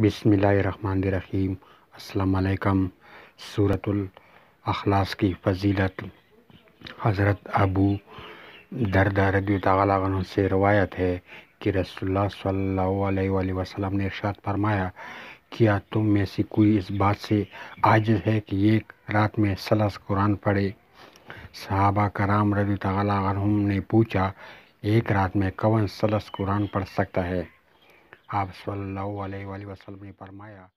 बिसमीम् अल्लाम सूरतुल अखलास की फ़जीलत हज़रत अबू दरदा रदी तन से रवायत है कि रसोल्ला सल्ला ने इरशाद फरमाया क्या तुम में से कोई इस बात से आजिज है कि एक रात में सलास कुरान पढ़े सहाबा कराम रदी तन ने पूछा एक रात में कवन सलास कुरान पढ़ सकता है आप सल्लल्लाहु अलैहि वसल्लम ने फरमाया